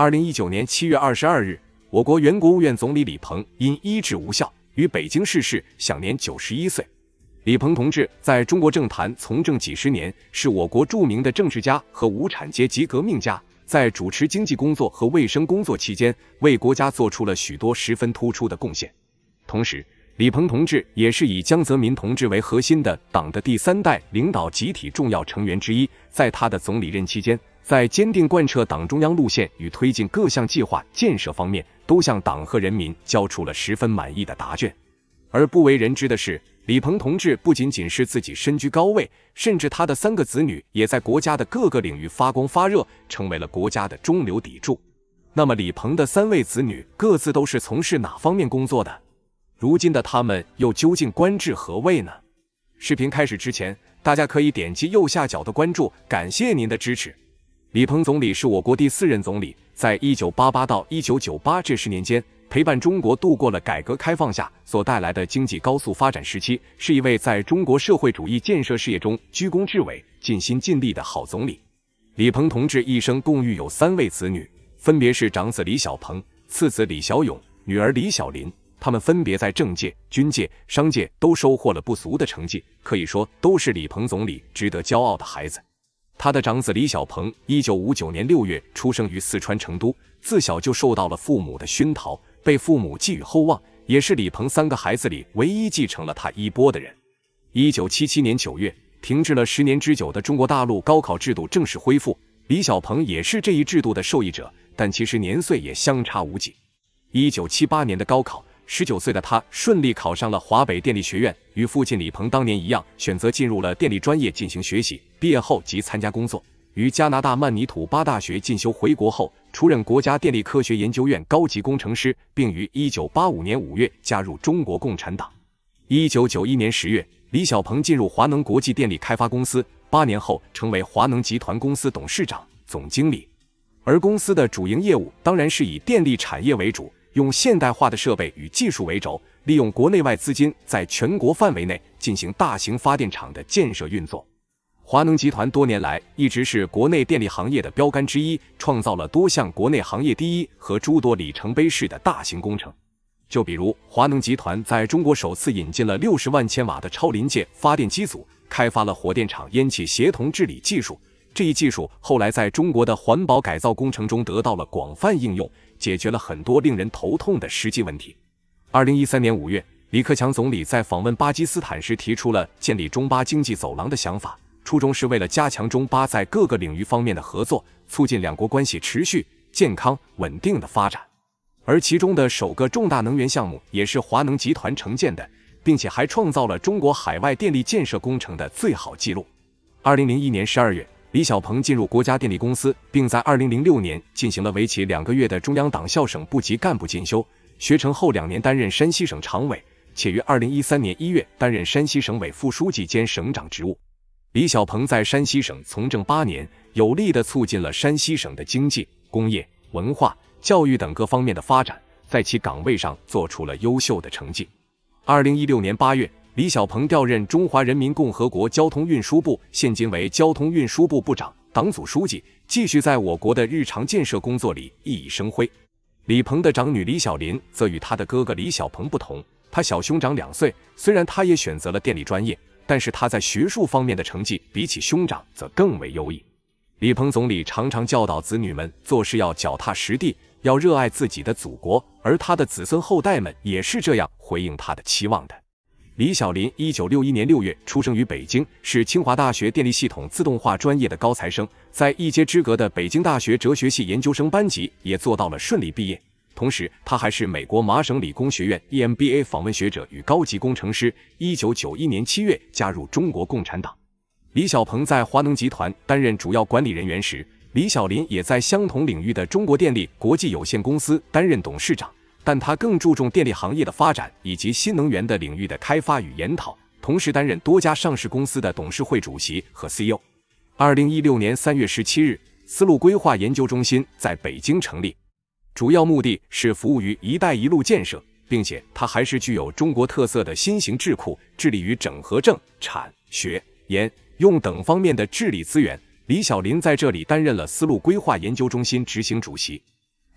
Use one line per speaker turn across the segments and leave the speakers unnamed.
二零一九年七月二十二日，我国原国务院总理李鹏因医治无效，于北京逝世，享年九十一岁。李鹏同志在中国政坛从政几十年，是我国著名的政治家和无产阶级革命家，在主持经济工作和卫生工作期间，为国家做出了许多十分突出的贡献。同时，李鹏同志也是以江泽民同志为核心的党的第三代领导集体重要成员之一，在他的总理任期间。在坚定贯彻党中央路线与推进各项计划建设方面，都向党和人民交出了十分满意的答卷。而不为人知的是，李鹏同志不仅仅是自己身居高位，甚至他的三个子女也在国家的各个领域发光发热，成为了国家的中流砥柱。那么，李鹏的三位子女各自都是从事哪方面工作的？如今的他们又究竟官至何位呢？视频开始之前，大家可以点击右下角的关注，感谢您的支持。李鹏总理是我国第四任总理，在一九八八到一九九八这十年间，陪伴中国度过了改革开放下所带来的经济高速发展时期，是一位在中国社会主义建设事业中居功至伟、尽心尽力的好总理。李鹏同志一生共育有三位子女，分别是长子李小鹏、次子李小勇、女儿李小林。他们分别在政界、军界、商界都收获了不俗的成绩，可以说都是李鹏总理值得骄傲的孩子。他的长子李小鹏，一九五九年六月出生于四川成都，自小就受到了父母的熏陶，被父母寄予厚望，也是李鹏三个孩子里唯一继承了他衣钵的人。一九七七年九月，停滞了十年之久的中国大陆高考制度正式恢复，李小鹏也是这一制度的受益者，但其实年岁也相差无几。一九七八年的高考。十九岁的他顺利考上了华北电力学院，与父亲李鹏当年一样，选择进入了电力专业进行学习。毕业后即参加工作，于加拿大曼尼土巴大学进修。回国后，出任国家电力科学研究院高级工程师，并于一九八五年五月加入中国共产党。一九九一年十月，李小鹏进入华能国际电力开发公司，八年后成为华能集团公司董事长、总经理。而公司的主营业务当然是以电力产业为主。用现代化的设备与技术为轴，利用国内外资金，在全国范围内进行大型发电厂的建设运作。华能集团多年来一直是国内电力行业的标杆之一，创造了多项国内行业第一和诸多里程碑式的大型工程。就比如，华能集团在中国首次引进了六十万千瓦的超临界发电机组，开发了火电厂烟气协同治理技术，这一技术后来在中国的环保改造工程中得到了广泛应用。解决了很多令人头痛的实际问题。二零一三年五月，李克强总理在访问巴基斯坦时提出了建立中巴经济走廊的想法，初衷是为了加强中巴在各个领域方面的合作，促进两国关系持续健康稳定的发展。而其中的首个重大能源项目也是华能集团承建的，并且还创造了中国海外电力建设工程的最好纪录。二零零一年十二月。李小鹏进入国家电力公司，并在2006年进行了为期两个月的中央党校省部级干部进修。学成后两年担任山西省常委，且于2013年1月担任山西省委副书记兼省长职务。李小鹏在山西省从政八年，有力地促进了山西省的经济、工业、文化、教育等各方面的发展，在其岗位上做出了优秀的成绩。2016年8月。李小鹏调任中华人民共和国交通运输部，现今为交通运输部部长、党组书记，继续在我国的日常建设工作里熠熠生辉。李鹏的长女李小林则与他的哥哥李小鹏不同，他小兄长两岁，虽然他也选择了电力专业，但是他在学术方面的成绩比起兄长则更为优异。李鹏总理常常教导子女们做事要脚踏实地，要热爱自己的祖国，而他的子孙后代们也是这样回应他的期望的。李小林一九六一年六月出生于北京，是清华大学电力系统自动化专业的高材生，在一阶之隔的北京大学哲学系研究生班级也做到了顺利毕业。同时，他还是美国麻省理工学院 EMBA 访问学者与高级工程师。一九九一年七月加入中国共产党。李小鹏在华能集团担任主要管理人员时，李小林也在相同领域的中国电力国际有限公司担任董事长。但他更注重电力行业的发展以及新能源的领域的开发与研讨，同时担任多家上市公司的董事会主席和 CEO。二零一六年三月十七日，丝路规划研究中心在北京成立，主要目的是服务于“一带一路”建设，并且它还是具有中国特色的新型智库，致力于整合政、产、学、研、用等方面的治理资源。李小林在这里担任了丝路规划研究中心执行主席。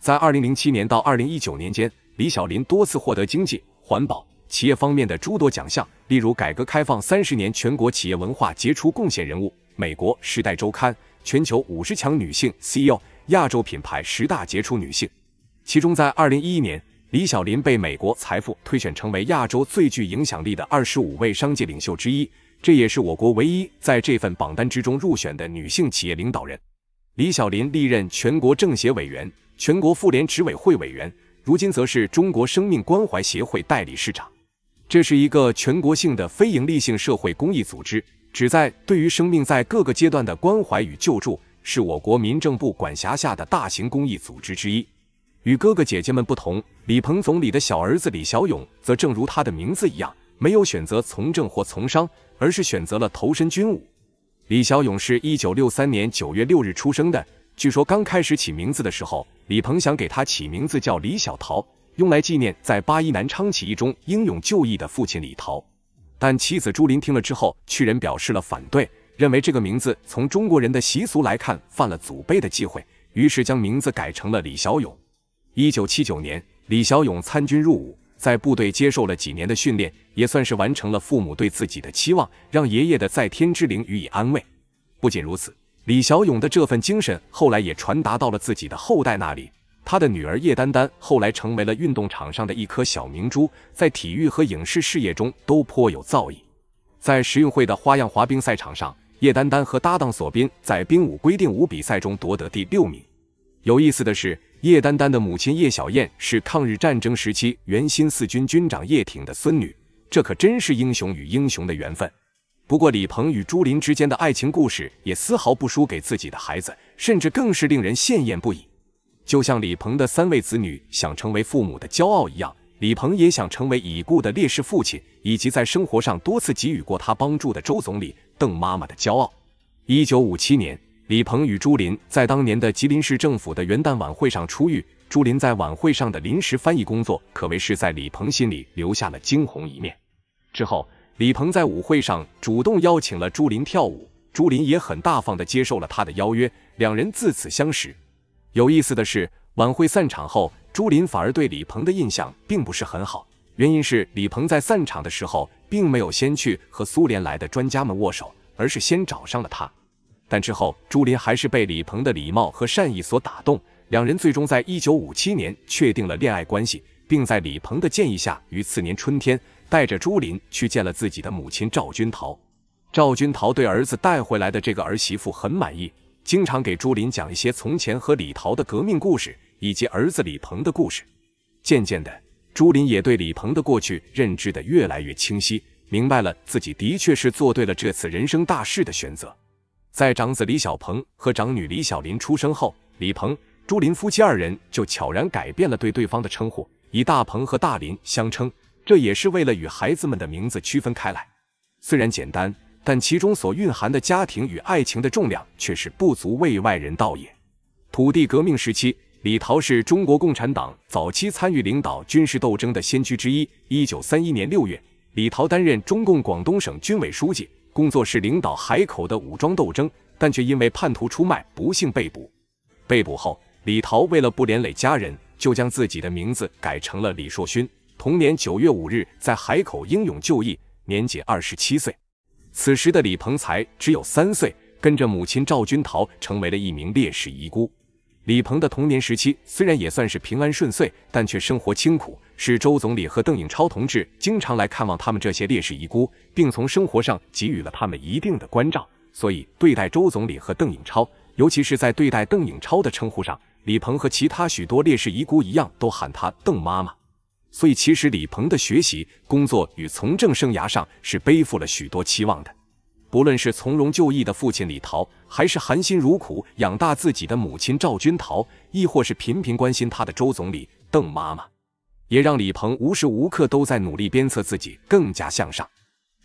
在二零零七年到二零一九年间，李小林多次获得经济、环保、企业方面的诸多奖项，例如改革开放三十年全国企业文化杰出贡献人物、美国时代周刊全球五十强女性 CEO、亚洲品牌十大杰出女性。其中，在二零一一年，李小林被美国财富推选成为亚洲最具影响力的二十五位商界领袖之一，这也是我国唯一在这份榜单之中入选的女性企业领导人。李小林历任全国政协委员。全国妇联执委会委员，如今则是中国生命关怀协会代理市长。这是一个全国性的非营利性社会公益组织，旨在对于生命在各个阶段的关怀与救助，是我国民政部管辖下的大型公益组织之一。与哥哥姐姐们不同，李鹏总理的小儿子李小勇，则正如他的名字一样，没有选择从政或从商，而是选择了投身军武。李小勇是一九六三年九月六日出生的，据说刚开始起名字的时候。李鹏想给他起名字叫李小桃，用来纪念在八一南昌起义中英勇就义的父亲李桃。但妻子朱琳听了之后，去人表示了反对，认为这个名字从中国人的习俗来看犯了祖辈的忌讳，于是将名字改成了李小勇。一九七九年，李小勇参军入伍，在部队接受了几年的训练，也算是完成了父母对自己的期望，让爷爷的在天之灵予以安慰。不仅如此。李小勇的这份精神后来也传达到了自己的后代那里。他的女儿叶丹丹后来成为了运动场上的一颗小明珠，在体育和影视事业中都颇有造诣。在十运会的花样滑冰赛场上，叶丹丹和搭档索斌在冰舞规定舞比赛中夺得第六名。有意思的是，叶丹丹的母亲叶小燕是抗日战争时期原新四军军长叶挺的孙女，这可真是英雄与英雄的缘分。不过，李鹏与朱琳之间的爱情故事也丝毫不输给自己的孩子，甚至更是令人羡艳不已。就像李鹏的三位子女想成为父母的骄傲一样，李鹏也想成为已故的烈士父亲以及在生活上多次给予过他帮助的周总理、邓妈妈的骄傲。一九五七年，李鹏与朱琳在当年的吉林市政府的元旦晚会上初遇，朱琳在晚会上的临时翻译工作，可谓是在李鹏心里留下了惊鸿一面。之后，李鹏在舞会上主动邀请了朱琳跳舞，朱琳也很大方地接受了他的邀约，两人自此相识。有意思的是，晚会散场后，朱琳反而对李鹏的印象并不是很好，原因是李鹏在散场的时候并没有先去和苏联来的专家们握手，而是先找上了他。但之后，朱琳还是被李鹏的礼貌和善意所打动，两人最终在一九五七年确定了恋爱关系，并在李鹏的建议下，于次年春天。带着朱琳去见了自己的母亲赵君桃。赵君桃对儿子带回来的这个儿媳妇很满意，经常给朱琳讲一些从前和李桃的革命故事，以及儿子李鹏的故事。渐渐的，朱琳也对李鹏的过去认知的越来越清晰，明白了自己的确是做对了这次人生大事的选择。在长子李小鹏和长女李小林出生后，李鹏、朱琳夫妻二人就悄然改变了对对方的称呼，以大鹏和大林相称。这也是为了与孩子们的名字区分开来。虽然简单，但其中所蕴含的家庭与爱情的重量却是不足为外人道也。土地革命时期，李陶是中国共产党早期参与领导军事斗争的先驱之一。一九三一年六月，李陶担任中共广东省军委书记，工作是领导海口的武装斗争，但却因为叛徒出卖，不幸被捕。被捕后，李陶为了不连累家人，就将自己的名字改成了李硕勋。同年九月五日，在海口英勇就义，年仅二十七岁。此时的李鹏才只有三岁，跟着母亲赵君桃成为了一名烈士遗孤。李鹏的童年时期虽然也算是平安顺遂，但却生活清苦。是周总理和邓颖超同志经常来看望他们这些烈士遗孤，并从生活上给予了他们一定的关照。所以，对待周总理和邓颖超，尤其是在对待邓颖超的称呼上，李鹏和其他许多烈士遗孤一样，都喊他邓妈妈。所以，其实李鹏的学习、工作与从政生涯上是背负了许多期望的。不论是从容就义的父亲李陶，还是含辛茹苦养大自己的母亲赵君陶，亦或是频频关心他的周总理、邓妈妈，也让李鹏无时无刻都在努力鞭策自己更加向上。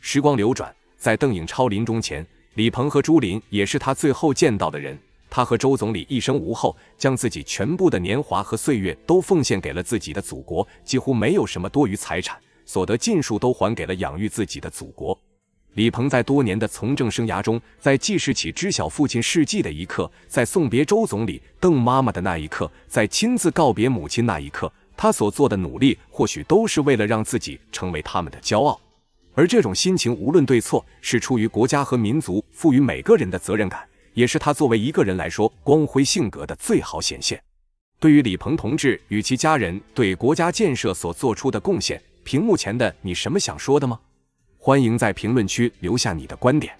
时光流转，在邓颖超临终前，李鹏和朱琳也是他最后见到的人。他和周总理一生无后，将自己全部的年华和岁月都奉献给了自己的祖国，几乎没有什么多余财产，所得尽数都还给了养育自己的祖国。李鹏在多年的从政生涯中，在记事起知晓父亲事迹的一刻，在送别周总理、邓妈妈的那一刻，在亲自告别母亲那一刻，他所做的努力或许都是为了让自己成为他们的骄傲。而这种心情，无论对错，是出于国家和民族赋予每个人的责任感。也是他作为一个人来说，光辉性格的最好显现。对于李鹏同志与其家人对国家建设所做出的贡献，屏幕前的你什么想说的吗？欢迎在评论区留下你的观点。